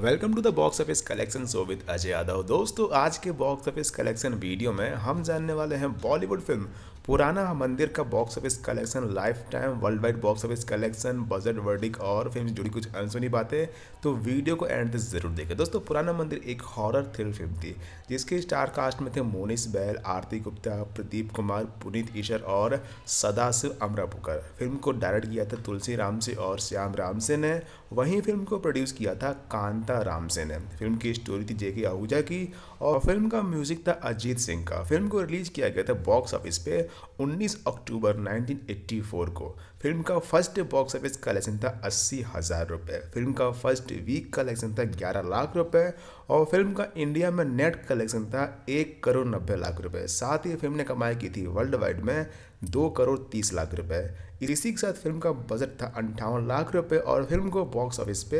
welcome to the box office collection show with Ajay Yadav दोस्तों आज के बॉक्स ऑफिस कलेक्शन वीडियो में हम जानने वाले हैं बॉलीवुड फिल्म पुराना मंदिर का box office collection lifetime worldwide box office collection budget verdict और फिल्म जुड़ी कुछ अनसुनी बातें तो वीडियो को एंड तक जरूर देखें दोस्तों पुराना मंदिर एक हॉरर थ्रिल फिल्म थी जिसके स्टार कास्ट में थे मोनिस बैल आरती गुप्ता प्रदीप कुमार पुनीत ईशर और सदाशिव अमरापुकर फिल्म को डायरेक्ट किया था तुलसी राम से और श्याम राम से ने वहीं फिल्म को प्रोड्यूस किया था कांता राम से ने फिल्म की स्टोरी थी जेके आहूजा की और फिल्म का म्यूजिक था अजीत सिंह का फिल्म को रिलीज किया गया था बॉक्स ऑफिस पे 19 अक्टूबर 1984 को फिल्म का फर्स्ट बॉक्स ऑफिस कलेक्शन था अस्सी हज़ार रुपये फिल्म का फर्स्ट वीक कलेक्शन था ग्यारह लाख रुपए और फिल्म का इंडिया में नेट कलेक्शन था एक करोड़ नब्बे लाख रुपए साथ ही फिल्म ने कमाई की थी वर्ल्ड वाइड में दो करोड़ तीस लाख रुपए इसी के साथ फिल्म का बजट था अंठावन लाख रुपए और फिल्म को बॉक्स ऑफिस पे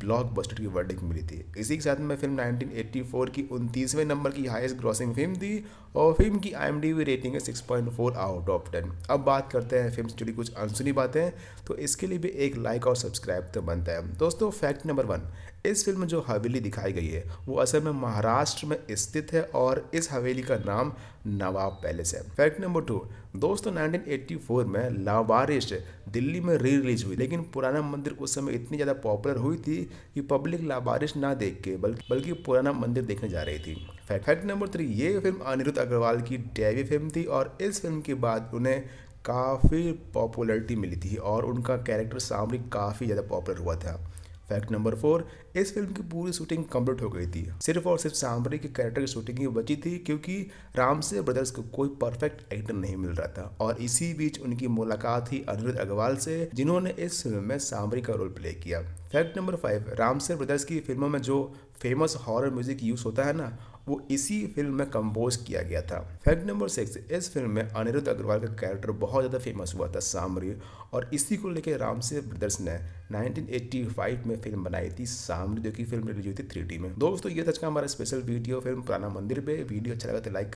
ब्लॉकबस्टर की वर्डिंग मिली थी इसी के साथ में फिल्म 1984 की उनतीसवें नंबर की हाईएस्ट ग्रॉसिंग फिल्म थी और फिल्म की आई रेटिंग है 6.4 आउट ऑफ 10 अब बात करते हैं फिल्म से जुड़ी कुछ अनसुनी बातें तो इसके लिए भी एक लाइक और सब्सक्राइब तो बनता है दोस्तों फैक्ट नंबर वन इस फिल्म में जो हवेली दिखाई गई है वो असल में महाराष्ट्र में स्थित है और इस हवेली का नाम नवाब पैलेस है फैक्ट नंबर टू दोस्तों 1984 में लावारिश दिल्ली में री रिलीज हुई लेकिन पुराना मंदिर उस समय इतनी ज़्यादा पॉपुलर हुई थी कि पब्लिक लावारिश ना देख के बल्कि बल्कि पुराना मंदिर देखने जा रही थी फैक्ट फैक्ट नंबर थ्री ये फिल्म अनिरुद्ध अग्रवाल की डेवी फिल्म थी और इस फिल्म के बाद उन्हें काफ़ी पॉपुलरिटी मिली थी और उनका कैरेक्टर सामरिक काफ़ी ज़्यादा पॉपुलर हुआ था फैक्ट नंबर फोर इस फिल्म की पूरी शूटिंग कंप्लीट हो गई थी सिर्फ और सिर्फ सांबरी के कैरेक्टर की शूटिंग ही बची थी क्योंकि राम से ब्रदर्स को कोई परफेक्ट एक्टर नहीं मिल रहा था और इसी बीच उनकी मुलाकात हुई अनिरुद्ध अग्रवाल से जिन्होंने इस फिल्म में सांबरी का रोल प्ले किया fact number five Ramsay Brothers की फिल्मों में जो फेमस हॉरर म्यूजिक यूज़ होता है ना वो इसी फिल्म में कंपोज किया गया था फैक्ट नंबर सिक्स इस फिल्म में अनिरुद्ध अग्रवाल का कैरेक्टर बहुत ज़्यादा फेमस हुआ था सामरी और इसी को लेकर सेव ब्रदर्स ने 1985 में फिल्म बनाई थी सामरी जो कि फिल्म रिलीज हुई थी थ्री में दोस्तों ये था हमारा स्पेशल वीडियो फिल्म पुराना मंदिर पे वीडियो अच्छा लगा तो लाइक